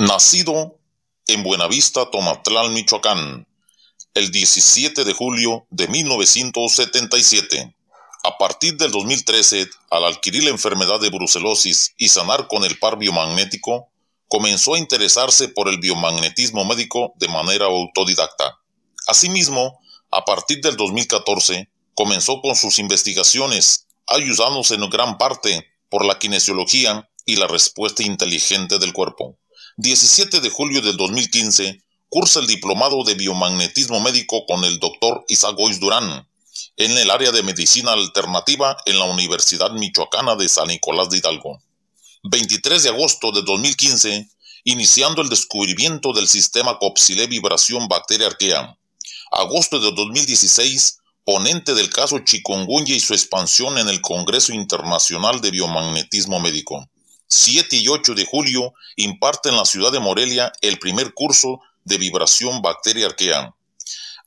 nacido en Buenavista, Tomatlán, Michoacán, el 17 de julio de 1977. A partir del 2013, al adquirir la enfermedad de brucelosis y sanar con el par biomagnético, comenzó a interesarse por el biomagnetismo médico de manera autodidacta. Asimismo, a partir del 2014, comenzó con sus investigaciones, ayudándose en gran parte por la kinesiología y la respuesta inteligente del cuerpo. 17 de julio de 2015, cursa el Diplomado de Biomagnetismo Médico con el doctor Isagois Durán, en el área de Medicina Alternativa en la Universidad Michoacana de San Nicolás de Hidalgo. 23 de agosto de 2015, iniciando el descubrimiento del sistema COPSILE Vibración Bacteria Arquea. Agosto de 2016, ponente del caso Chikungunya y su expansión en el Congreso Internacional de Biomagnetismo Médico. 7 y 8 de julio imparte en la ciudad de Morelia el primer curso de vibración bacteria Arquea.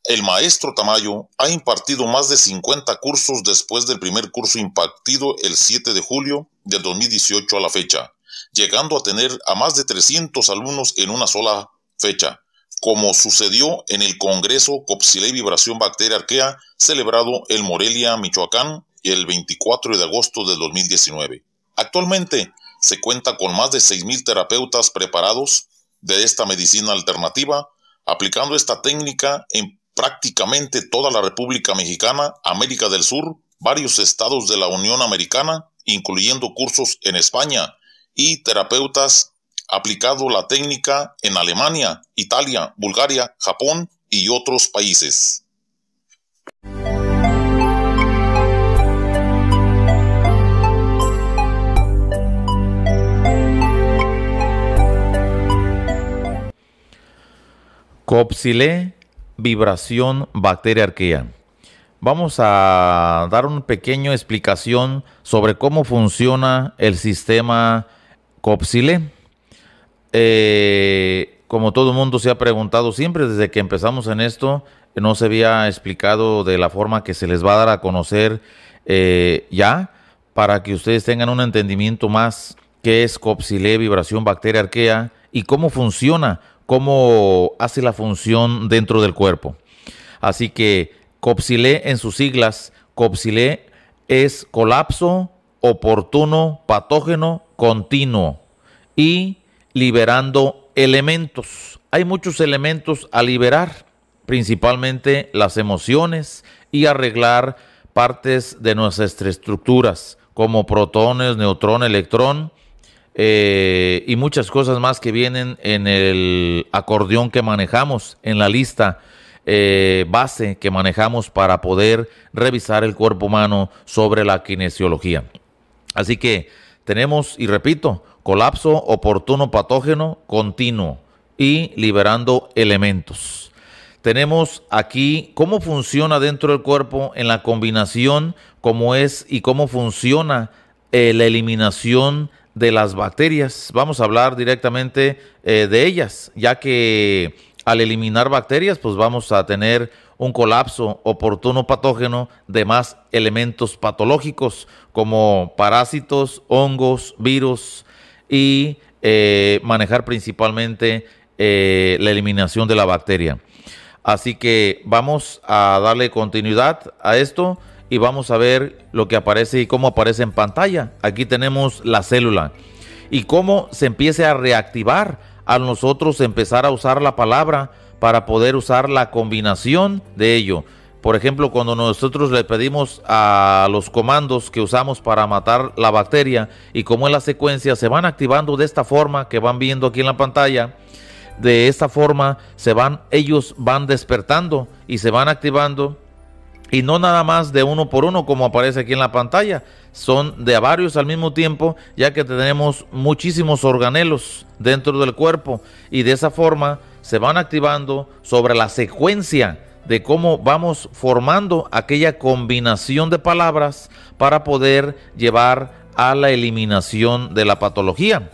El maestro Tamayo ha impartido más de 50 cursos después del primer curso impartido el 7 de julio de 2018 a la fecha, llegando a tener a más de 300 alumnos en una sola fecha, como sucedió en el Congreso Copsilei Vibración Bacteria Arquea celebrado en Morelia, Michoacán, el 24 de agosto de 2019. Actualmente, se cuenta con más de 6.000 terapeutas preparados de esta medicina alternativa, aplicando esta técnica en prácticamente toda la República Mexicana, América del Sur, varios estados de la Unión Americana, incluyendo cursos en España, y terapeutas aplicado la técnica en Alemania, Italia, Bulgaria, Japón y otros países. Copsile, vibración bacteria arquea. Vamos a dar una pequeña explicación sobre cómo funciona el sistema Copsile. Eh, como todo el mundo se ha preguntado siempre desde que empezamos en esto, no se había explicado de la forma que se les va a dar a conocer eh, ya, para que ustedes tengan un entendimiento más qué es Copsile, vibración bacteria arquea y cómo funciona cómo hace la función dentro del cuerpo. Así que COPSILE en sus siglas, COPSILE es colapso oportuno patógeno continuo y liberando elementos. Hay muchos elementos a liberar, principalmente las emociones y arreglar partes de nuestras estructuras como protones, neutrón, electrón eh, y muchas cosas más que vienen en el acordeón que manejamos, en la lista eh, base que manejamos para poder revisar el cuerpo humano sobre la kinesiología. Así que tenemos, y repito, colapso oportuno patógeno continuo y liberando elementos. Tenemos aquí cómo funciona dentro del cuerpo en la combinación, cómo es y cómo funciona eh, la eliminación de las bacterias. Vamos a hablar directamente eh, de ellas, ya que al eliminar bacterias, pues vamos a tener un colapso oportuno patógeno de más elementos patológicos como parásitos, hongos, virus y eh, manejar principalmente eh, la eliminación de la bacteria. Así que vamos a darle continuidad a esto y vamos a ver lo que aparece y cómo aparece en pantalla. Aquí tenemos la célula y cómo se empieza a reactivar a nosotros empezar a usar la palabra para poder usar la combinación de ello. Por ejemplo, cuando nosotros le pedimos a los comandos que usamos para matar la bacteria y cómo es la secuencia, se van activando de esta forma que van viendo aquí en la pantalla. De esta forma se van, ellos van despertando y se van activando y no nada más de uno por uno como aparece aquí en la pantalla. Son de varios al mismo tiempo ya que tenemos muchísimos organelos dentro del cuerpo. Y de esa forma se van activando sobre la secuencia de cómo vamos formando aquella combinación de palabras para poder llevar a la eliminación de la patología.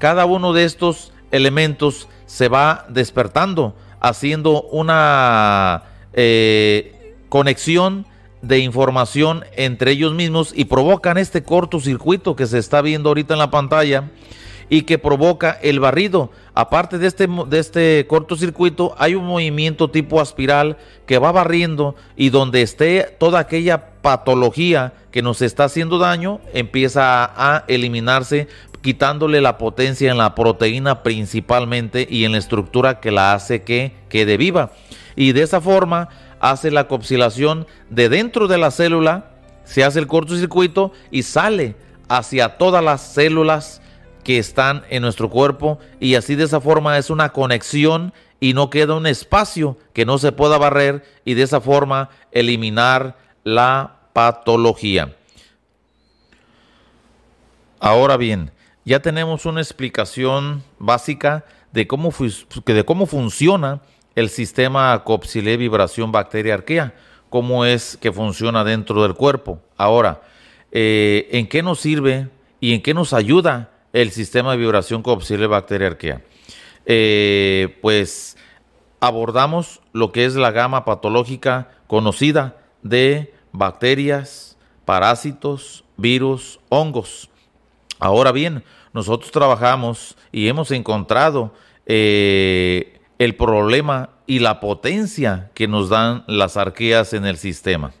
Cada uno de estos elementos se va despertando, haciendo una eh, conexión de información entre ellos mismos y provocan este cortocircuito que se está viendo ahorita en la pantalla y que provoca el barrido. Aparte de este, de este cortocircuito, hay un movimiento tipo espiral que va barriendo y donde esté toda aquella patología que nos está haciendo daño, empieza a, a eliminarse, quitándole la potencia en la proteína principalmente y en la estructura que la hace que quede viva. Y de esa forma hace la copsilación de dentro de la célula, se hace el cortocircuito y sale hacia todas las células que están en nuestro cuerpo y así de esa forma es una conexión y no queda un espacio que no se pueda barrer y de esa forma eliminar la patología. Ahora bien, ya tenemos una explicación básica de cómo, de cómo funciona el sistema Copsilé vibración bacteria arquea, cómo es que funciona dentro del cuerpo. Ahora, eh, ¿en qué nos sirve y en qué nos ayuda el sistema de vibración Copsilé bacteria arquea? Eh, pues abordamos lo que es la gama patológica conocida de bacterias, parásitos, virus, hongos. Ahora bien, nosotros trabajamos y hemos encontrado eh, el problema y la potencia que nos dan las arqueas en el sistema.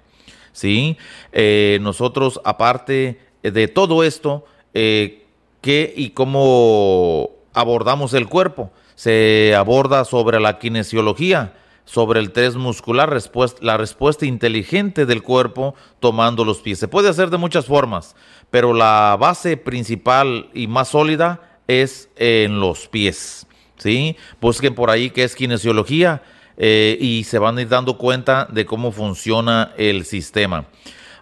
¿sí? Eh, nosotros, aparte de todo esto, eh, ¿qué y cómo abordamos el cuerpo? Se aborda sobre la kinesiología, sobre el test muscular, respuesta, la respuesta inteligente del cuerpo tomando los pies. Se puede hacer de muchas formas, pero la base principal y más sólida es en los pies. ¿sí? Busquen por ahí qué es kinesiología eh, y se van a ir dando cuenta de cómo funciona el sistema.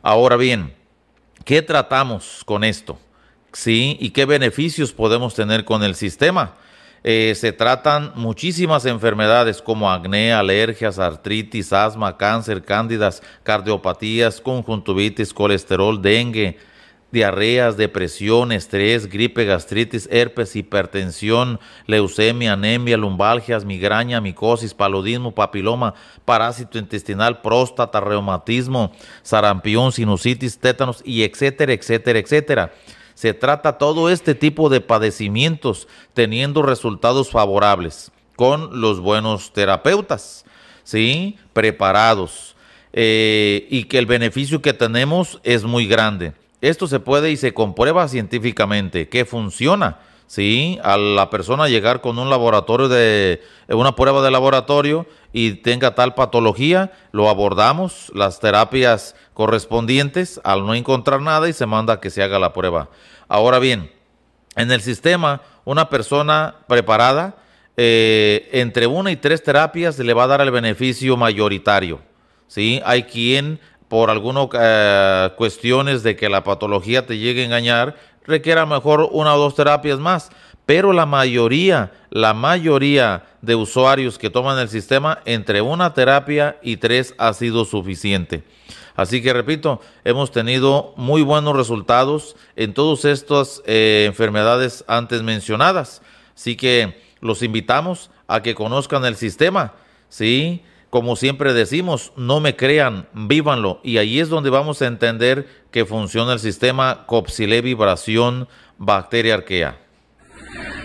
Ahora bien, ¿qué tratamos con esto? ¿Sí? ¿Y qué beneficios podemos tener con el sistema? Eh, se tratan muchísimas enfermedades como acné, alergias, artritis, asma, cáncer, cándidas, cardiopatías, conjuntivitis, colesterol, dengue, diarreas, depresión, estrés, gripe, gastritis, herpes, hipertensión, leucemia, anemia, lumbalgias, migraña, micosis, paludismo, papiloma, parásito intestinal, próstata, reumatismo, sarampión, sinusitis, tétanos y etcétera, etcétera, etcétera. Se trata todo este tipo de padecimientos teniendo resultados favorables con los buenos terapeutas, ¿sí? Preparados. Eh, y que el beneficio que tenemos es muy grande. Esto se puede y se comprueba científicamente que funciona. ¿sí? A la persona llegar con un laboratorio de eh, una prueba de laboratorio y tenga tal patología, lo abordamos, las terapias correspondientes, al no encontrar nada y se manda que se haga la prueba. Ahora bien, en el sistema, una persona preparada, eh, entre una y tres terapias le va a dar el beneficio mayoritario. ¿sí? Hay quien por algunas eh, cuestiones de que la patología te llegue a engañar, requiera mejor una o dos terapias más. Pero la mayoría, la mayoría de usuarios que toman el sistema, entre una terapia y tres ha sido suficiente. Así que repito, hemos tenido muy buenos resultados en todas estas eh, enfermedades antes mencionadas. Así que los invitamos a que conozcan el sistema. Sí, como siempre decimos, no me crean, vívanlo. Y ahí es donde vamos a entender que funciona el sistema Copsile vibración bacteria arquea.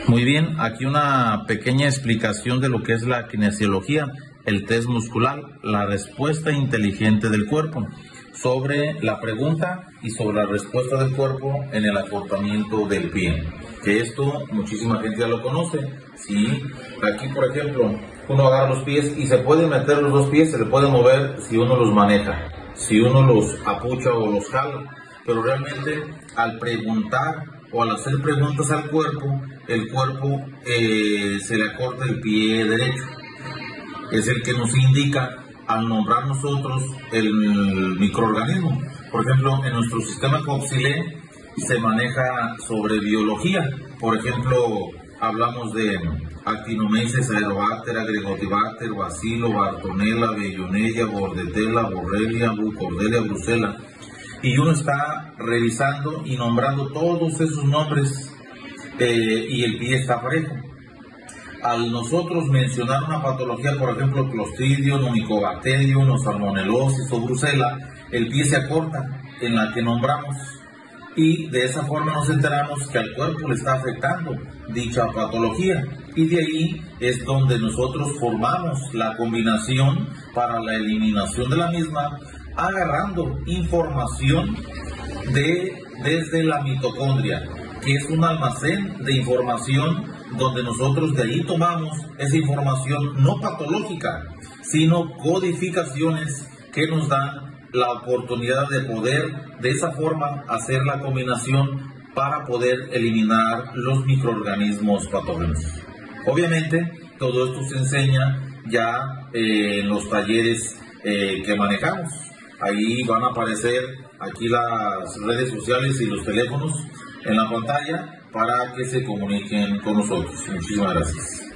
Muy bien, aquí una pequeña explicación de lo que es la kinesiología, el test muscular, la respuesta inteligente del cuerpo, sobre la pregunta y sobre la respuesta del cuerpo en el acortamiento del pie. Que esto muchísima gente ya lo conoce. Sí, aquí por ejemplo, uno agarra los pies y se pueden meter los dos pies, se le puede mover si uno los maneja, si uno los apucha o los jala. Pero realmente al preguntar o al hacer preguntas al cuerpo, el cuerpo eh, se le acorta el pie derecho. Es el que nos indica al nombrar nosotros el microorganismo. Por ejemplo, en nuestro sistema coxilé se maneja sobre biología. Por ejemplo, hablamos de Actinomeises, Aerobacter, Agregotibacter, Bacilo, Bartonella, Bellonella, Bordetella, Borrelia, Cordelia, Bruselas. Y uno está revisando y nombrando todos esos nombres eh, y el pie está fresco. Al nosotros mencionar una patología, por ejemplo, Clostridium, onicobacterium, Mycobacterium, o Salmonelosis o Bruselas, el pie se acorta en la que nombramos y de esa forma nos enteramos que al cuerpo le está afectando dicha patología y de ahí es donde nosotros formamos la combinación para la eliminación de la misma agarrando información de desde la mitocondria que es un almacén de información donde nosotros de ahí tomamos esa información no patológica sino codificaciones que nos dan la oportunidad de poder de esa forma hacer la combinación para poder eliminar los microorganismos patógenos. Obviamente, todo esto se enseña ya eh, en los talleres eh, que manejamos. Ahí van a aparecer aquí las redes sociales y los teléfonos en la pantalla para que se comuniquen con nosotros. Muchísimas gracias.